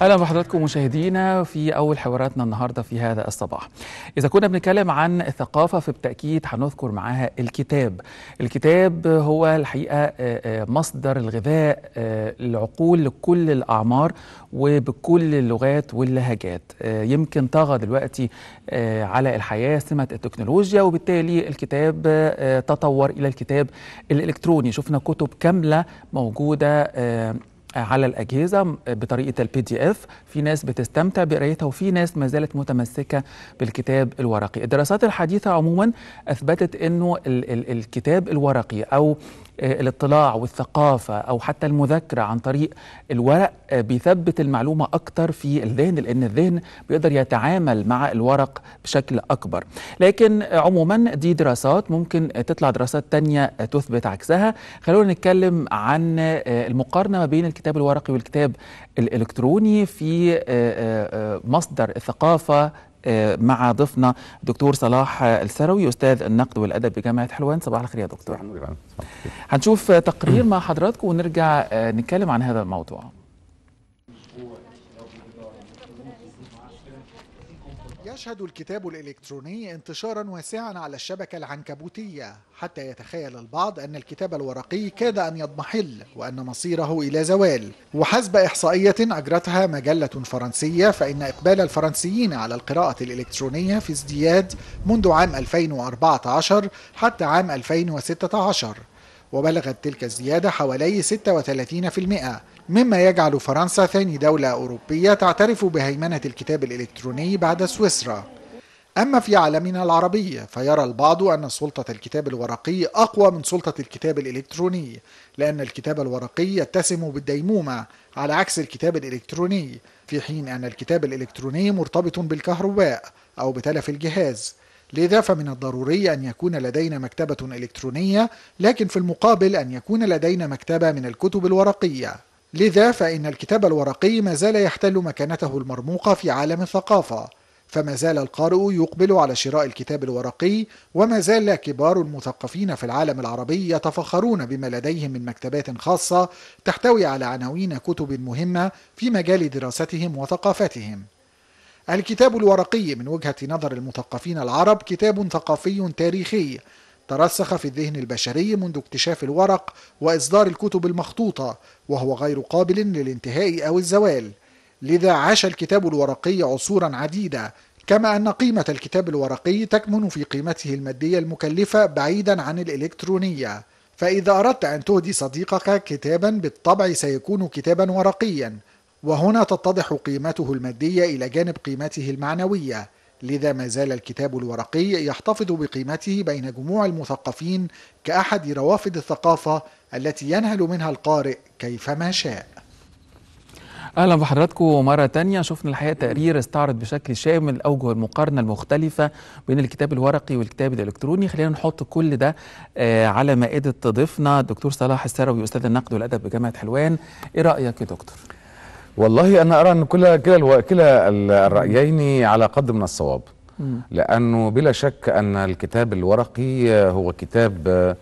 اهلا بحضراتكم مشاهدينا في اول حواراتنا النهارده في هذا الصباح. اذا كنا بنتكلم عن الثقافه فبالتاكيد هنذكر معاها الكتاب. الكتاب هو الحقيقه آه، آه، مصدر الغذاء للعقول آه، لكل الاعمار وبكل اللغات واللهجات. يمكن طغى دلوقتي على الحياه سمه التكنولوجيا وبالتالي الكتاب تطور الى الكتاب الالكتروني، شفنا كتب كامله موجوده على الاجهزه بطريقه البي دي اف في ناس بتستمتع بقرايتها وفي ناس ما زالت متمسكه بالكتاب الورقي الدراسات الحديثه عموما اثبتت انه ال ال الكتاب الورقي او الاطلاع والثقافة أو حتى المذاكرة عن طريق الورق بيثبت المعلومة أكتر في الذهن لأن الذهن بيقدر يتعامل مع الورق بشكل أكبر لكن عموما دي دراسات ممكن تطلع دراسات تانية تثبت عكسها خلونا نتكلم عن المقارنة ما بين الكتاب الورقي والكتاب الإلكتروني في آه، آه، آه، مصدر الثقافة مع ضيفنا دكتور صلاح السروي استاذ النقد والادب بجامعه حلوان صباح الخير يا دكتور هنشوف تقرير مع حضراتكم ونرجع نتكلم عن هذا الموضوع يشهد الكتاب الإلكتروني انتشارا واسعا على الشبكة العنكبوتية حتى يتخيل البعض أن الكتاب الورقي كاد أن يضمحل وأن مصيره إلى زوال وحسب إحصائية أجرتها مجلة فرنسية فإن إقبال الفرنسيين على القراءة الإلكترونية في ازدياد منذ عام 2014 حتى عام 2016 وبلغت تلك الزيادة حوالي 36% مما يجعل فرنسا ثاني دولة أوروبية تعترف بهيمنة الكتاب الإلكتروني بعد سويسرا أما في عالمنا العربي فيرى البعض أن سلطة الكتاب الورقي أقوى من سلطة الكتاب الإلكتروني لأن الكتاب الورقي يتسم بالديمومة على عكس الكتاب الإلكتروني في حين أن الكتاب الإلكتروني مرتبط بالكهرباء أو بتلف الجهاز لذا فمن الضروري أن يكون لدينا مكتبة إلكترونية لكن في المقابل أن يكون لدينا مكتبة من الكتب الورقية لذا فإن الكتاب الورقي ما زال يحتل مكانته المرموقة في عالم الثقافة فما زال القارئ يقبل على شراء الكتاب الورقي وما زال كبار المثقفين في العالم العربي يتفخرون بما لديهم من مكتبات خاصة تحتوي على عناوين كتب مهمة في مجال دراستهم وثقافتهم الكتاب الورقي من وجهة نظر المثقفين العرب كتاب ثقافي تاريخي ترسخ في الذهن البشري منذ اكتشاف الورق وإصدار الكتب المخطوطة وهو غير قابل للانتهاء أو الزوال لذا عاش الكتاب الورقي عصورا عديدة كما أن قيمة الكتاب الورقي تكمن في قيمته المادية المكلفة بعيدا عن الإلكترونية فإذا أردت أن تهدي صديقك كتابا بالطبع سيكون كتابا ورقيا وهنا تتضح قيمته المادية إلى جانب قيمته المعنوية لذا ما زال الكتاب الورقي يحتفظ بقيمته بين جموع المثقفين كأحد روافد الثقافة التي ينهل منها القارئ كيفما شاء اهلا بحضراتكم مره تانية شفنا الحقيقه تقرير استعرض بشكل شامل اوجه المقارنه المختلفه بين الكتاب الورقي والكتاب الالكتروني خلينا نحط كل ده آه، على مائده ضيفنا الدكتور صلاح السروي استاذ النقد والادب بجامعه حلوان ايه رايك يا دكتور والله انا ارى ان كلا كلا كلا الرايين على قدر من الصواب لانه بلا شك ان الكتاب الورقي آه، هو كتاب آه،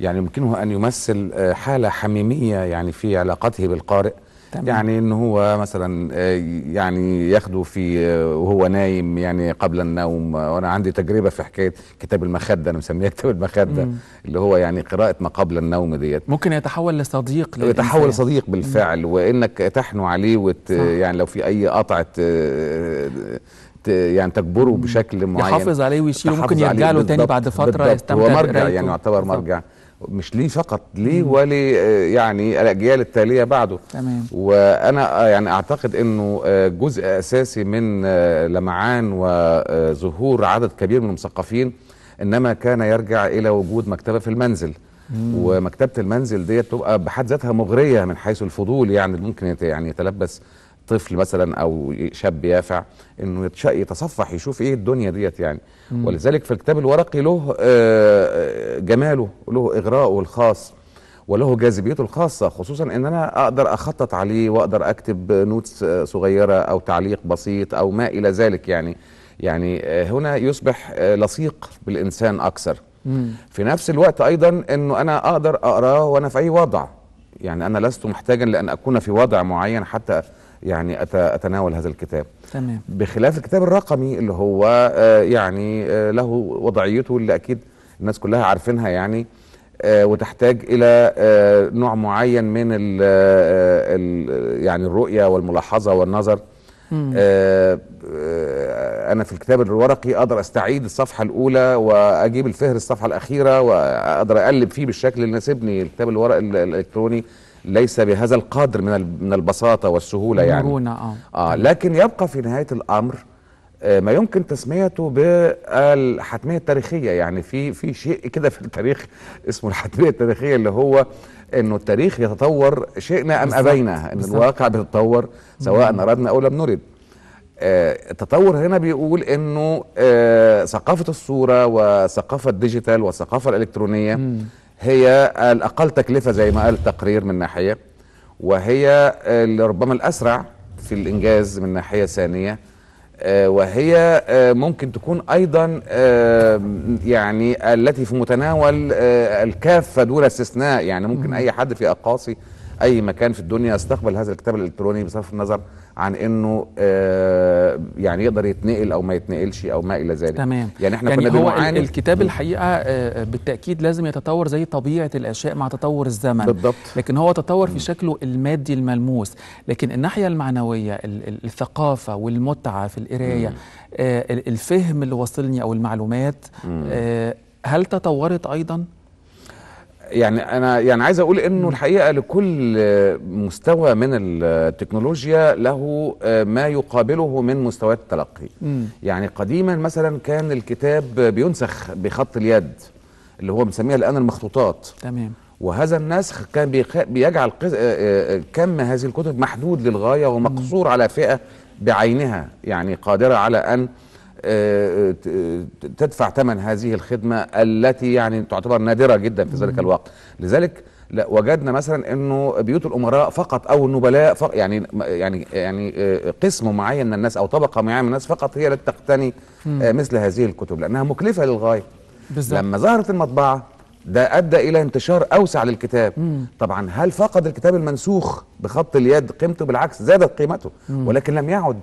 يعني يمكنه ان يمثل آه، حاله حميميه يعني في علاقته بالقارئ تمام. يعني ان هو مثلا آه، يعني ياخده في آه، وهو نايم يعني قبل النوم وانا عندي تجربه في حكايه كتاب المخده انا مسميه كتاب المخده مم. اللي هو يعني قراءه ما قبل النوم ديت ممكن يتحول لصديق يتحول لصديق بالفعل مم. وانك تحنو عليه وت يعني لو في اي قطعه يعني تجبره بشكل معين يحافظ عليه ويشيله ممكن يرجع له تاني بعد فتره يستمتع هو يعني يعتبر مرجع صح. مش ليه فقط ليه ولي آه، يعني الاجيال التاليه بعده تمام وانا آه، يعني اعتقد انه آه، جزء اساسي من لمعان وظهور عدد كبير من المثقفين انما كان يرجع الى وجود مكتبه في المنزل مم. ومكتبه المنزل ديت تبقى بحد ذاتها مغريه من حيث الفضول يعني ممكن يعني يتلبس طفل مثلا او شاب يافع انه يتصفح يشوف ايه الدنيا ديت يعني مم. ولذلك في الكتاب الورقي له آه، آه، جماله له اغراءه الخاص وله جاذبيته الخاصه خصوصا ان انا اقدر اخطط عليه واقدر اكتب نوتس آه، صغيره او تعليق بسيط او ما الى ذلك يعني يعني هنا يصبح لصيق بالانسان اكثر مم. في نفس الوقت ايضا انه انا اقدر اقراه وانا في اي وضع يعني انا لست محتاجا لان اكون في وضع معين حتى يعني اتناول هذا الكتاب تمام بخلاف الكتاب الرقمي اللي هو آه، يعني آه، له وضعيته اللي اكيد الناس كلها عارفينها يعني آه، وتحتاج الى نوع معين من الـ الـ يعني الرؤيه والملاحظه والنظر انا في الكتاب الورقي اقدر استعيد الصفحه الاولى واجيب الفهر الصفحه الاخيره واقدر اقلب فيه بالشكل اللي يناسبني الكتاب الورق الالكتروني ليس بهذا القدر من من البساطه والسهوله يعني آه. آه لكن يبقى في نهايه الامر آه، ما يمكن تسميته بالحتميه التاريخيه يعني في في شيء كده في التاريخ اسمه الحتميه التاريخيه اللي هو انه التاريخ يتطور شئنا ام ابينا ان الواقع بيتطور سواء اردنا او لم نرد آه، التطور هنا بيقول انه آه، ثقافه الصوره وثقافه الديجيتال والثقافه الالكترونيه هي الاقل تكلفه زي ما قال التقرير من ناحيه وهي اللي ربما الاسرع في الانجاز من ناحيه ثانيه آه، وهي آه، ممكن تكون ايضا آه، يعني التي في متناول الكافه دون استثناء يعني ممكن اي حد في اقاصي اي مكان في الدنيا يستقبل هذا الكتاب الالكتروني بصرف النظر عن انه آه، يعني يقدر يتنقل او ما يتنقلش او ما الى ذلك تمام يعني احنا يعني كنا هو بنعاني الكتاب الحقيقه آه، آه، بالتاكيد لازم يتطور زي طبيعه الاشياء مع تطور الزمن بالضبط لكن هو تطور في شكله المادي الملموس لكن الناحيه المعنويه الثقافه والمتعه في القرايه الفهم اللي واصلني او المعلومات هل تطورت ايضا يعني انا يعني عايز اقول انه الحقيقه لكل مستوى من التكنولوجيا له آه، ما يقابله من مستويات التلقي يعني قديما مثلا كان الكتاب بينسخ بخط اليد اللي هو بنسميها الان المخطوطات تمام وهذا النسخ كان بيجعل آه، آه، كم هذه الكتب محدود للغايه ومقصور على فئه بعينها يعني قادره على ان تدفع ثمن هذه الخدمة التي يعني تعتبر نادرة جدا في ذلك الوقت لذلك لا وجدنا مثلا انه بيوت الامراء فقط او النبلاء فقط يعني يعني يعني آه، قسم معين من الناس او طبقه معينه من الناس فقط هي التي تقتني آه، مثل هذه الكتب لانها مكلفه للغايه بالزبط. لما ظهرت المطبعه ده ادى الى انتشار اوسع للكتاب مم. طبعا هل فقد الكتاب المنسوخ بخط اليد قيمته بالعكس زادت قيمته مم. ولكن لم يعد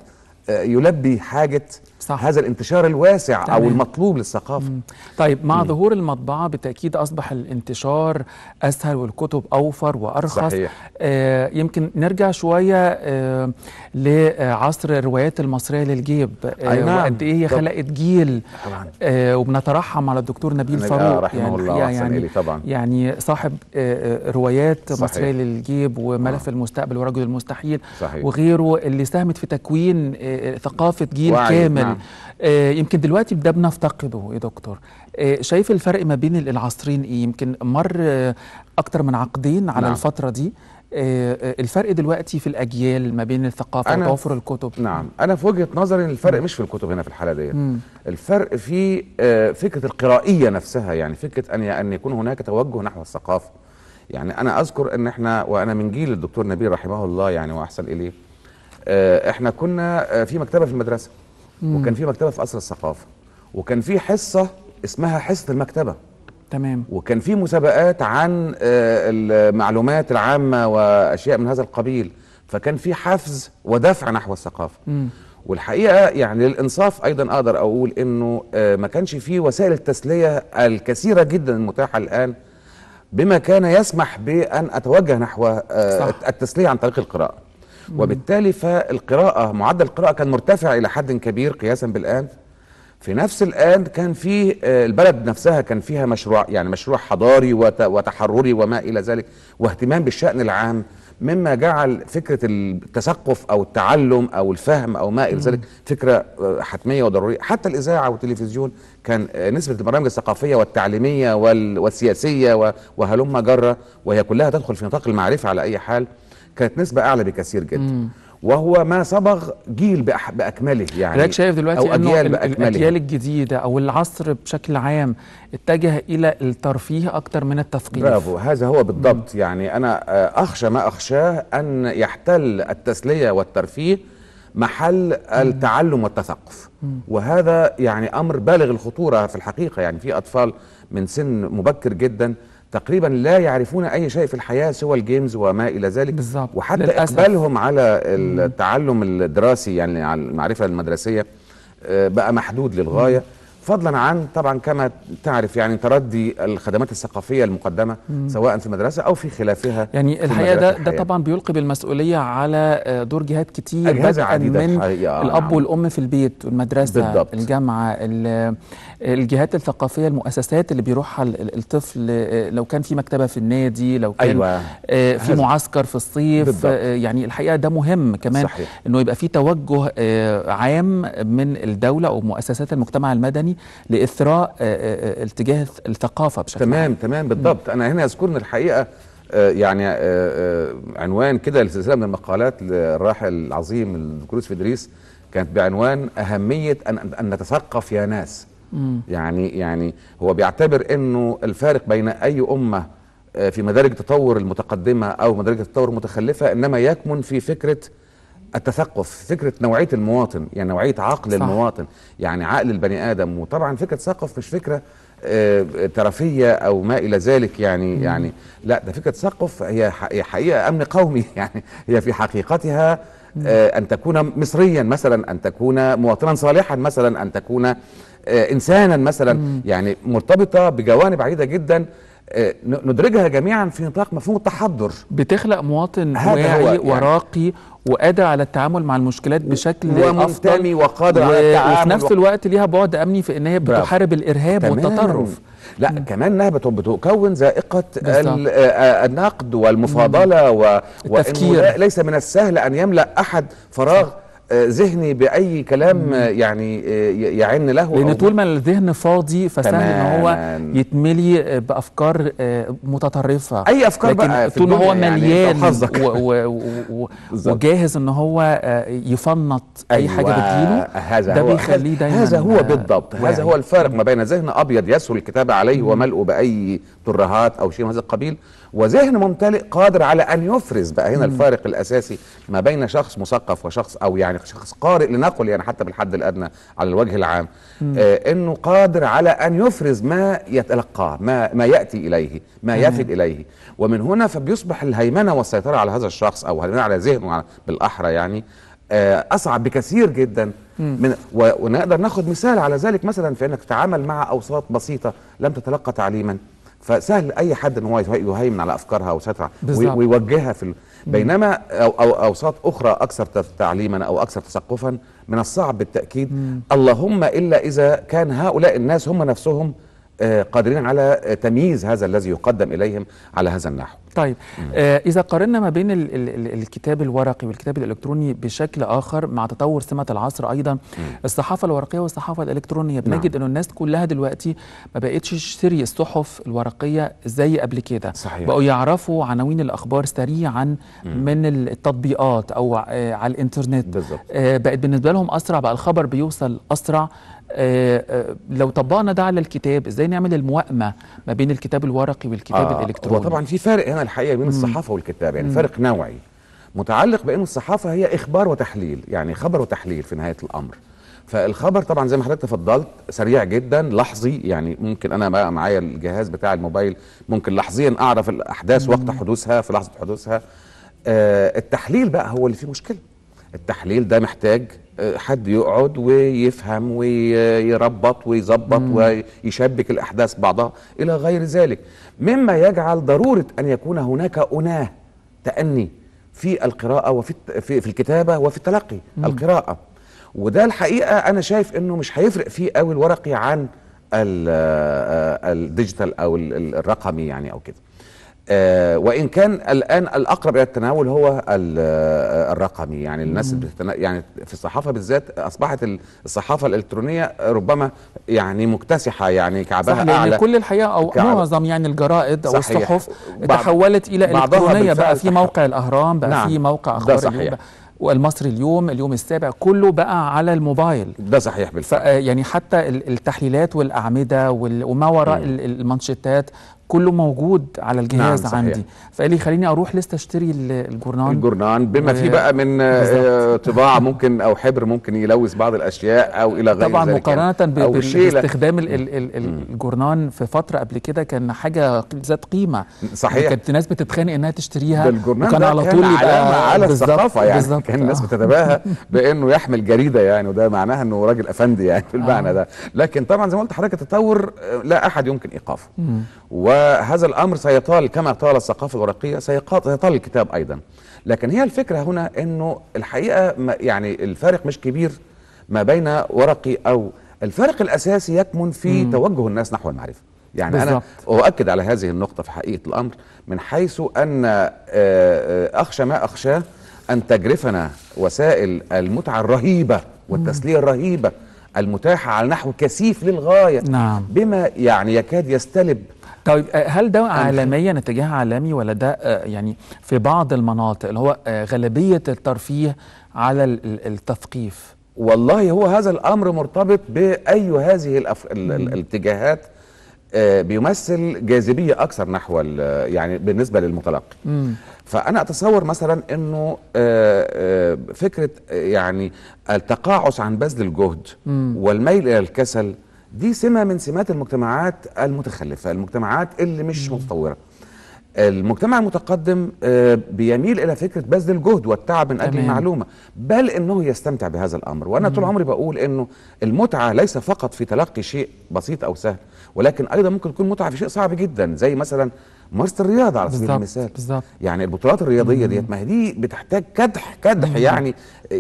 يلبي حاجة صح. هذا الانتشار الواسع تمام. أو المطلوب للثقافة مم. طيب مع مم. ظهور المطبعة بالتأكيد أصبح الانتشار أسهل والكتب أوفر وأرخص صحيح. آه يمكن نرجع شوية آه لعصر الروايات المصرية للجيب آه أي نعم. وقد إيه هي خلقت جيل آه وبنترحم على الدكتور نبيل فاروق آه، رحمه يعني الله يعني, طبعا. يعني صاحب آه،, آه روايات صحيح. مصرية للجيب وملف آه. المستقبل ورجل المستحيل صحيح. وغيره اللي ساهمت في تكوين آه ثقافه جيل كامل نعم. آه، يمكن دلوقتي ده بنفتقده يا دكتور آه، شايف الفرق ما بين العصرين ايه يمكن مر اكتر من عقدين على نعم. الفتره دي آه، الفرق دلوقتي في الاجيال ما بين الثقافه وتوفر الكتب نعم انا في وجهه نظري الفرق مش في الكتب هنا في الحاله دي الفرق في فكره القرائيه نفسها يعني فكره ان ان يكون هناك توجه نحو الثقافه يعني انا اذكر ان احنا وانا من جيل الدكتور نبيل رحمه الله يعني واحسن اليه آه، احنا كنا آه، في مكتبه في المدرسه وكان في مكتبه في قصر الثقافه وكان في حصه اسمها حصه المكتبه تمام وكان في مسابقات عن آه، المعلومات العامه واشياء من هذا القبيل فكان في حفز ودفع نحو الثقافه مم. والحقيقه يعني للانصاف ايضا اقدر اقول انه ما كانش في وسائل التسليه الكثيره جدا المتاحه الان بما كان يسمح بان اتوجه نحو صح. التسليه عن طريق القراءه وبالتالي فالقراءة معدل القراءة كان مرتفع إلى حد كبير قياسا بالآن في نفس الآن كان فيه آه، البلد نفسها كان فيها مشروع يعني مشروع حضاري وتحرري وما إلى ذلك واهتمام بالشأن العام مما جعل فكرة التثقف أو التعلم أو الفهم أو ما إلى ذلك فكرة آه، حتمية وضرورية حتى الإذاعة والتلفزيون كان آه، نسبة البرامج الثقافية والتعليمية والسياسية وهلم جرة وهي كلها تدخل في نطاق المعرفة على أي حال كانت نسبة أعلى بكثير جدا مم. وهو ما صبغ جيل باكمله يعني حضرتك شايف دلوقتي أو إيه أجيال بأكمله. الاجيال الجديده او العصر بشكل عام اتجه الى الترفيه أكثر من التثقيف برافو هذا هو بالضبط مم. يعني انا آه، اخشى ما اخشاه ان يحتل التسليه والترفيه محل التعلم والتثقف وهذا يعني امر بالغ الخطوره في الحقيقه يعني في اطفال من سن مبكر جدا تقريبا لا يعرفون اي شيء في الحياه سوى الجيمز وما الى ذلك بالزبط. وحتى للأسف. اقبالهم على التعلم الدراسي يعني على المعرفه المدرسيه آه، بقى محدود للغايه م. فضلا عن طبعا كما تعرف يعني تردي الخدمات الثقافيه المقدمه مم. سواء في المدرسه او في خلافها يعني في الحقيقه ده, ده طبعا بيلقي بالمسؤوليه على آه، دور جهات كتير بدءا من آه، الاب نعم. والام في البيت المدرسه بالضبط. الجامعه الجهات الثقافيه المؤسسات اللي بيروحها الطفل آه، لو كان في مكتبه في النادي لو كان أيوة. في معسكر في الصيف بالضبط. يعني الحقيقه ده مهم كمان صحيح. انه يبقى في توجه عام من الدوله او مؤسسات المجتمع المدني يعني لاثراء اتجاه آه، آه، آه، الثقافه بشكل تمام عام. تمام بالضبط م. انا هنا ان الحقيقه يعني عنوان كده لسلسله من المقالات للراحل العظيم يوسف ادريس كانت بعنوان اهميه ان ان نتثقف يا ناس م. يعني يعني هو بيعتبر انه الفارق بين اي امه في مدارج التطور المتقدمه او مدارج التطور المتخلفه انما يكمن في فكره التثقف فكرة نوعية المواطن يعني نوعية عقل صح. المواطن يعني عقل البني آدم وطبعا فكرة ثقف مش فكرة آه، ترفيه او ما الى ذلك يعني مم. يعني لا ده فكره تثقف هي حقيقه امن قومي يعني هي في حقيقتها آه، ان تكون مصريا مثلا ان تكون مواطنا صالحا مثلا ان تكون آه، انسانا مثلا مم. يعني مرتبطه بجوانب عديده جدا ندرجها جميعا في نطاق مفهوم التحضر بتخلق مواطن واعي يعني وراقي وقادر على التعامل مع المشكلات بشكل ومنتمي وقادر و... على التعامل وفي نفس الوقت ليها بعد امني في ان هي بتحارب الارهاب والتطرف لا م. كمان انها بتكون ذائقه آه، آه، النقد والمفاضله و... والتفكير ليس من السهل ان يملا احد فراغ ذهني باي كلام يعني آه، يعن له لان طول ما الذهن فاضي فسهل ان هو يتملي بافكار آه، متطرفه اي افكار لكن بقى طول ما هو يعني، مليان يعني وجاهز ان هو آه، يفنط اي أيوة، حاجه بتجيله ده بيخليه دايما هذا هو بالضبط هذا يعني. هو الفارق ما بين ذهن ابيض يسهل الكتابه عليه وملؤه باي ترهات او شيء من هذا القبيل وذهن ممتلئ قادر على ان يفرز بقى هنا الفارق الاساسي ما بين شخص مثقف وشخص او يعني شخص قارئ لنقل يعني حتى بالحد الادنى على الوجه العام آه انه قادر على ان يفرز ما يتلقاه ما ما ياتي اليه ما يفد اليه ومن هنا فبيصبح الهيمنه والسيطره على هذا الشخص او الهيمنه على ذهنه بالاحرى يعني آه، اصعب بكثير جدا من ونقدر ناخد مثال على ذلك مثلا في انك تتعامل مع اوساط بسيطه لم تتلقى تعليما فسهل اي حد ان هو يهيمن على افكارها ويسيطر ويوجهها في ال... بينما أو, او اوساط اخرى اكثر تعليما او اكثر تثقفا من الصعب بالتاكيد مم. اللهم الا اذا كان هؤلاء الناس هم نفسهم آه، قادرين على تمييز هذا الذي يقدم اليهم على هذا النحو طيب آه اذا قارنا ما بين الكتاب الورقي والكتاب الالكتروني بشكل اخر مع تطور سمه العصر ايضا مم. الصحافه الورقيه والصحافه الالكترونيه نعم. بنجد نعم. انه الناس كلها دلوقتي ما بقتش تشتري الصحف الورقيه زي قبل كده صحيح. بقوا يعرفوا عناوين الاخبار سريعا مم. من التطبيقات او آه على الانترنت بالزبط. آه بقت بالنسبه لهم اسرع بقى الخبر بيوصل اسرع آه، آه، لو طبقنا ده على الكتاب ازاي نعمل الموائمه ما بين الكتاب الورقي والكتاب آه الالكتروني طبعا في فرق هنا الحقيقه بين الصحافه والكتاب يعني فارق فرق نوعي متعلق بان الصحافه هي اخبار وتحليل يعني خبر وتحليل في نهايه الامر فالخبر طبعا زي ما حضرتك تفضلت سريع جدا لحظي يعني ممكن انا بقى معايا الجهاز بتاع الموبايل ممكن لحظيا اعرف الاحداث وقت حدوثها في لحظه حدوثها آه التحليل بقى هو اللي فيه مشكله التحليل ده محتاج آه، حد يقعد ويفهم ويربط ويظبط ويشبك الأحداث بعضها إلى غير ذلك مما يجعل ضرورة أن يكون هناك أناه تأني في القراءة وفي في الكتابة وفي التلقي مم. القراءة وده الحقيقة أنا شايف إنه مش هيفرق فيه قوي الورقي عن الديجيتال آه، أو الرقمي يعني أو كده آه، وان كان الان الاقرب الى التناول هو آه، الرقمي يعني الناس يعني في الصحافه بالذات اصبحت الصحافه الالكترونيه ربما يعني مكتسحه يعني كعبها صح يعني اعلى كل الحقيقه او كعب... معظم يعني الجرائد او الصحف بعض... تحولت الى الكترونيه بقى في موقع الاهرام بقى نعم. في موقع اخبار ده صحيح. والمصري اليوم اليوم السابع كله بقى على الموبايل ده صحيح بالفعل يعني حتى التحليلات والأعمدة وما وراء المانشيتات كله موجود على الجهاز نعم عندي فقال لي خليني اروح لسه اشتري الجورنان الجورنان بما و... فيه بقى من آه، بالزبط. طباعه ممكن او حبر ممكن يلوث بعض الاشياء او الى غير طبعا ذلك طبعا يعني. مقارنه يعني. باستخدام الجورنان في فتره قبل كده كان حاجه ذات قيمه صحيح كانت الناس بتتخانق انها تشتريها وكان على طول يبقى على الثقافه يعني بالزبط. كان الناس آه. بتتباهى بانه يحمل جريده يعني وده معناها انه راجل افندي يعني في المعنى آه. ده لكن طبعا زي ما قلت حضرتك التطور لا احد يمكن ايقافه فهذا الأمر سيطال كما طال الثقافة الورقية سيطال الكتاب أيضا لكن هي الفكرة هنا أنه الحقيقة يعني الفارق مش كبير ما بين ورقي أو الفارق الأساسي يكمن في مم. توجه الناس نحو المعرفة يعني بالزبط. أنا أؤكد على هذه النقطة في حقيقة الأمر من حيث أن آه، آه، أخشى ما أخشاه أن تجرفنا وسائل المتعة الرهيبة والتسلية الرهيبة المتاحة على نحو كثيف للغاية نعم. بما يعني يكاد يستلب طيب آه، هل ده عالميا اتجاه عالمي ولا ده آه، يعني في بعض المناطق اللي هو آه، غالبيه الترفيه على التثقيف والله هو هذا الامر مرتبط باي هذه الأف... الاتجاهات بيمثل جاذبيه اكثر نحو يعني بالنسبه للمتلقي مم. فانا اتصور مثلا انه فكره يعني التقاعس عن بذل الجهد مم. والميل الى الكسل دي سمه من سمات المجتمعات المتخلفه المجتمعات اللي مش متطوره المجتمع المتقدم آه، بيميل الى فكره بذل الجهد والتعب من اجل المعلومه بل انه يستمتع بهذا الامر وانا مم. طول عمري بقول انه المتعه ليس فقط في تلقي شيء بسيط او سهل ولكن ايضا ممكن تكون متعه في شيء صعب جدا زي مثلا ممارسه الرياضه على سبيل المثال بالظبط يعني البطولات الرياضيه ديت ما هي دي بتحتاج كدح كدح مم. يعني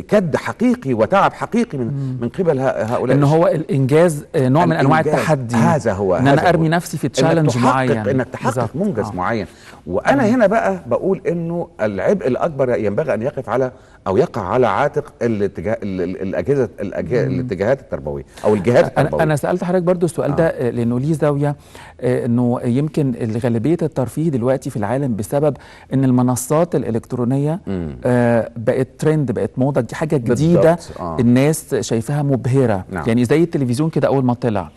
كد حقيقي وتعب حقيقي من مم. من قبل هؤلاء ان هو الانجاز آه، نوع من انواع التحدي هذا هو ان انا ارمي هو. نفسي في تشالنج معين انك تحقق آه. منجز آه. معين وانا مم. هنا بقى بقول انه العبء الاكبر ينبغي ان يقف على او يقع على عاتق الاتجاه الاجهزه الاتجاهات التربويه او الجهات التربويه انا سالت حضرتك برضو السؤال آه. ده لانه ليه زاويه آه، انه يمكن غالبيه الترفيه دلوقتي في العالم بسبب ان المنصات الالكترونيه آه بقت ترند بقت موضه دي حاجه جديده آه. الناس شايفاها مبهره نعم. يعني زي التلفزيون كده اول ما طلع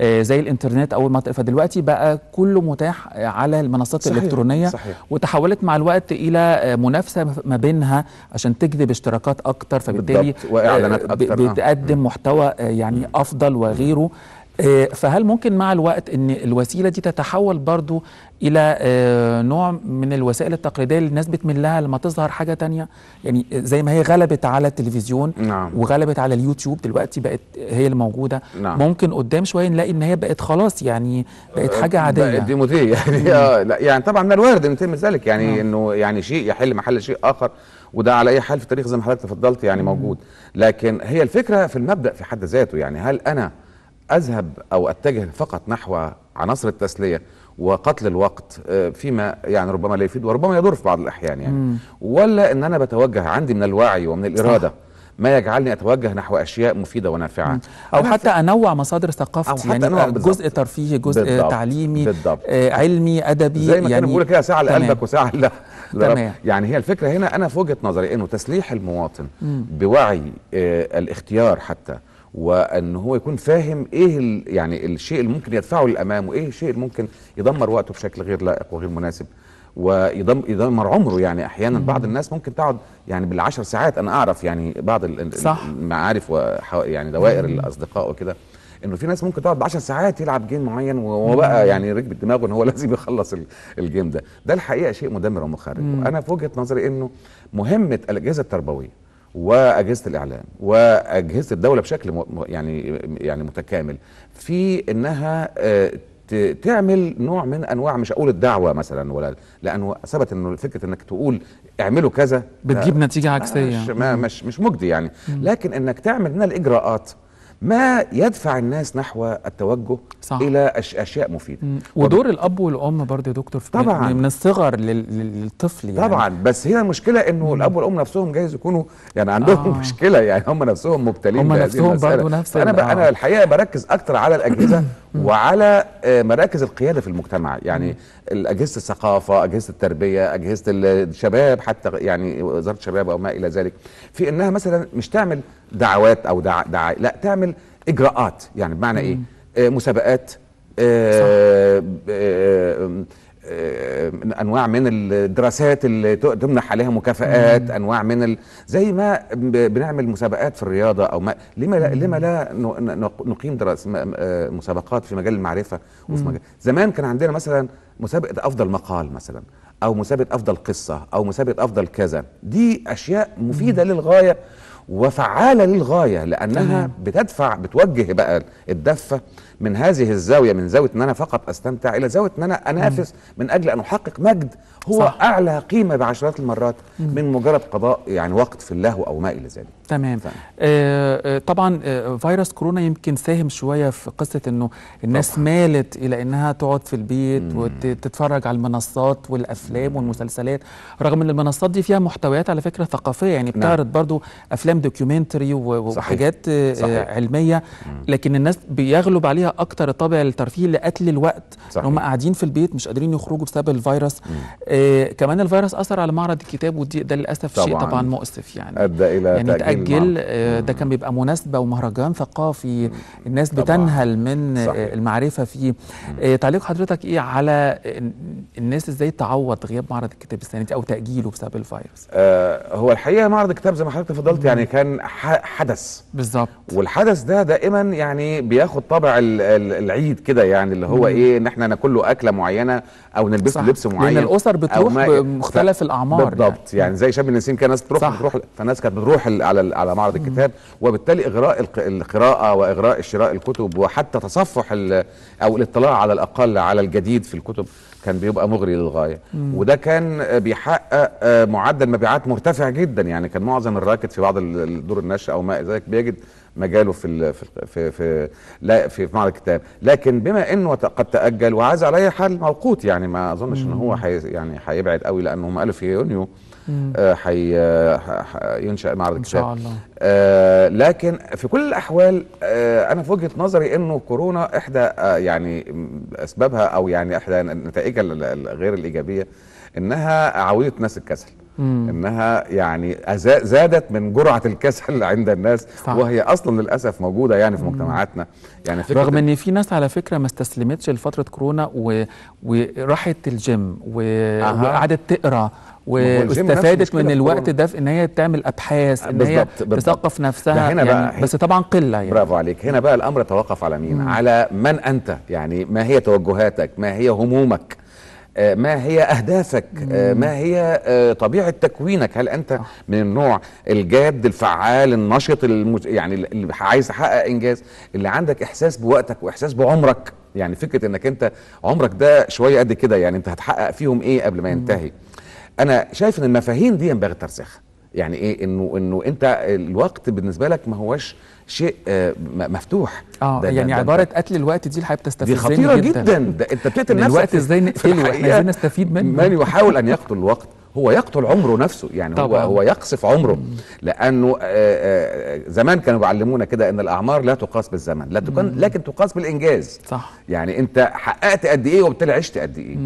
آه زي الانترنت اول ما طلع فدلوقتي بقى كله متاح آه، على المنصات صحيح. الالكترونيه صحيح. وتحولت مع الوقت الى آه، منافسه ما بينها عشان تجد بتجذب اشتراكات اكتر فبالتالي واعلانات آه، اكتر نعم. بتقدم محتوى آه، يعني افضل وغيره آه، فهل ممكن مع الوقت ان الوسيله دي تتحول برضو الى نوع من الوسائل التقليديه اللي الناس بتملها لما تظهر حاجه تانية يعني زي ما هي غلبت على التلفزيون نعم. وغلبت على اليوتيوب دلوقتي بقت هي الموجوده نعم. ممكن قدام شويه نلاقي ان هي بقت خلاص يعني بقت حاجه عاديه بقت ديموتيه يعني لا يعني طبعا من الوارد ان يتم ذلك يعني نعم. انه يعني شيء يحل محل شيء اخر وده على اي حال في التاريخ زي ما حضرتك تفضلت يعني موجود لكن هي الفكره في المبدا في حد ذاته يعني هل انا اذهب او اتجه فقط نحو عناصر التسليه وقتل الوقت آه، فيما يعني ربما لا يفيد وربما يضر في بعض الاحيان يعني ولا ان انا بتوجه عندي من الوعي ومن الاراده صح. ما يجعلني اتوجه نحو اشياء مفيده ونافعه او, أو حتى انوع مصادر ثقافتي يعني أنوع جزء ترفيهي جزء بالضبط. تعليمي بالضبط. آه علمي ادبي زي ما يعني كانوا بيقولوا كده ساعه لقلبك وساعه لا تمام يعني هي الفكره هنا انا في وجهه نظري انه تسليح المواطن مم. بوعي آه الاختيار حتى وان هو يكون فاهم ايه ال يعني الشيء اللي ممكن يدفعه للامام وايه الشيء اللي ممكن يدمر وقته بشكل غير لائق وغير مناسب ويدمر عمره يعني احيانا مم. بعض الناس ممكن تقعد يعني بالعشر ساعات انا اعرف يعني بعض صح. المعارف ويعني يعني دوائر مم. الاصدقاء وكده انه في ناس ممكن تقعد ب 10 ساعات يلعب جيم معين وهو بقى يعني ركب دماغه ان هو لازم يخلص الجيم ده ده الحقيقه شيء مدمر ومخرب انا في وجهه نظري انه مهمه الاجهزه التربويه واجهزه الاعلام واجهزه الدوله بشكل يعني يعني متكامل في انها آه، تعمل نوع من انواع مش اقول الدعوه مثلا ولا لانه ثبت انه فكره انك تقول اعملوا كذا بتجيب آه، نتيجه عكسيه مش مش مجدي يعني لكن انك تعمل لنا الاجراءات ما يدفع الناس نحو التوجه صح. الى اشياء مفيده ودور الاب والام برضه يا دكتور في طبعا من الصغر للطفل يعني طبعا بس هنا المشكله انه الاب والام نفسهم جايز يكونوا يعني عندهم آه. مشكله يعني هم نفسهم مبتلين هم نفسهم برضه نفس انا آه. انا الحقيقه بركز اكتر على الاجهزه وعلى آه، مراكز القياده في المجتمع يعني اجهزه الثقافه اجهزه التربيه اجهزه الشباب حتى يعني وزاره الشباب او ما الى ذلك في انها مثلا مش تعمل دعوات او دع... دع... لا تعمل اجراءات يعني بمعنى إيه؟ مم. ايه آه مسابقات آه،, آه آه انواع من الدراسات اللي تمنح عليها مكافآت مم. انواع من ال... زي ما بنعمل مسابقات في الرياضه او ما... لما لا... لما لا نقيم دراس آه، مسابقات في مجال المعرفه وفي مجال زمان كان عندنا مثلا مسابقه افضل مقال مثلا او مسابقه افضل قصه او مسابقه افضل كذا دي اشياء مفيده مم. للغايه وفعالة للغاية لأنها بتدفع بتوجه بقى الدفة من هذه الزاويه من زاويه ان انا فقط استمتع الى زاويه ان انا انافس من اجل ان احقق مجد هو صح. اعلى قيمه بعشرات المرات مم. من مجرد قضاء يعني وقت في اللهو او ما الى ذلك تمام آه،, آه طبعا آه فيروس كورونا يمكن ساهم شويه في قصه انه الناس طبعا. مالت الى انها تقعد في البيت مم. وتتفرج على المنصات والافلام مم. والمسلسلات رغم ان المنصات دي فيها محتويات على فكره ثقافيه يعني نعم. بتعرض نعم. برضو افلام دوكيومنتري وحاجات صحيح. آه، صحيح. علميه لكن الناس بيغلب عليها اكتر الطابع الترفيهي لقتل الوقت صحيح. هم قاعدين في البيت مش قادرين يخرجوا بسبب الفيروس آه كمان الفيروس اثر على معرض الكتاب ودي ده للاسف طبعا. شيء طبعا مؤسف يعني ادى الى يعني تاجل آه ده كان بيبقى مناسبه ومهرجان ثقافي مم. الناس طبعا. بتنهل من آه، صحيح. المعرفه فيه آه تعليق حضرتك ايه على الناس ازاي تعوض غياب معرض الكتاب السنه دي او تاجيله بسبب الفيروس آه هو الحقيقه معرض الكتاب زي ما حضرتك فضلت يعني كان حدث بالظبط والحدث ده دائما يعني بياخد طابع العيد كده يعني اللي هو ايه ان احنا ناكل له اكله معينه او نلبسه لبس معين لان الاسر بتروح بمختلف ف... الاعمار بالضبط يعني, يعني, يعني زي شاب النسيم كان ناس بتروح بتروح فناس كانت بتروح على على معرض الكتاب وبالتالي اغراء القراءه واغراء شراء الكتب وحتى تصفح او الاطلاع على الاقل على الجديد في الكتب كان بيبقى مغري للغايه مم. وده كان بيحقق آه، معدل مبيعات مرتفع جدا يعني كان معظم الراكد في بعض الدور النشأ او ما ذلك بيجد مجاله في في في لا في معرض الكتاب لكن بما انه قد تاجل وعايز عليه حال موقوت يعني ما اظنش ان هو حي يعني هيبعد قوي لانه هم قالوا في يونيو آه، حي ينشا معرض ان شاء الله آه، لكن في كل الاحوال آه، انا في وجهه نظري انه كورونا احدى يعني اسبابها او يعني احدى نتائجها الغير الايجابيه انها عودت ناس الكسل مم. انها يعني زادت من جرعه الكسل عند الناس صح. وهي اصلا للاسف موجوده يعني في مجتمعاتنا يعني رغم ان في ناس على فكره ما استسلمتش لفتره كورونا و... وراحت الجيم و... أه. وقعدت تقرا واستفادت من الوقت ده في ان هي تعمل ابحاث ان هي تثقف نفسها هنا يعني بقى بس طبعا قله يعني برافو عليك هنا بقى الامر توقف على مين مم. على من انت يعني ما هي توجهاتك ما هي همومك آه، ما هي أهدافك آه، ما هي آه، طبيعة تكوينك هل أنت من النوع الجاد الفعال النشط المت... يعني اللي عايز يحقق إنجاز اللي عندك إحساس بوقتك وإحساس بعمرك يعني فكرة أنك أنت عمرك ده شوية قد كده يعني أنت هتحقق فيهم إيه قبل ما ينتهي أنا شايف أن المفاهيم دي ينبغي ترسيخها يعني ايه انه انه انت الوقت بالنسبه لك ما هواش شيء آه، مفتوح اه ده يعني ده عباره قتل الوقت دي الحقيقه بتستفزني دي خطيره جدا, جدا. ده انت بتقتل نفسك الوقت ازاي نقتله احنا عايزين نستفيد منه من يحاول ان يقتل الوقت هو يقتل عمره نفسه يعني طبعا. هو هو يقصف عمره لانه آه، آه، زمان كانوا بيعلمونا كده ان الاعمار لا تقاس بالزمن لا تقاس لكن تقاس بالانجاز صح يعني انت حققت قد ايه وبالتالي عشت قد ايه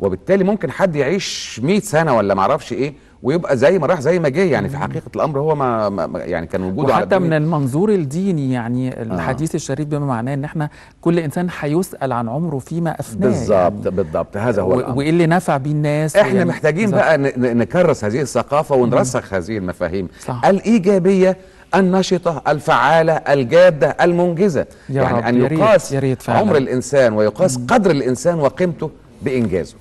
وبالتالي ممكن حد يعيش 100 سنه ولا معرفش ايه ويبقى زي ما راح زي ما جه يعني في حقيقه الامر هو ما, ما يعني كان وجوده حتى من المنظور الديني يعني الحديث آه. الشريف بما معناه ان احنا كل انسان هيسال عن عمره فيما افناه بالظبط يعني بالظبط هذا هو الامر وايه اللي نفع بيه الناس احنا يعني محتاجين بالزبط. بقى نكرس هذه الثقافه ونرسخ هذه المفاهيم صح. الايجابيه النشطة الفعالة الجادة المنجزة يا يعني رب أن يقاس عمر الإنسان ويقاس مم. قدر الإنسان وقيمته بإنجازه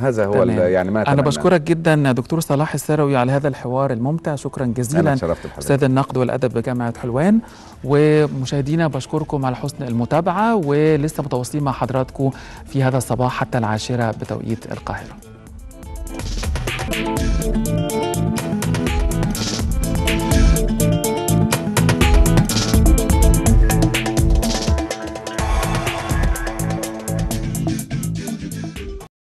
هذا هو يعني ما انا بشكرك جدا دكتور صلاح السروي على هذا الحوار الممتع شكرا جزيلا استاذ النقد والادب بجامعه حلوان ومشاهدينا بشكركم على حسن المتابعه ولسه متواصلين مع حضراتكم في هذا الصباح حتى العاشره بتوقيت القاهره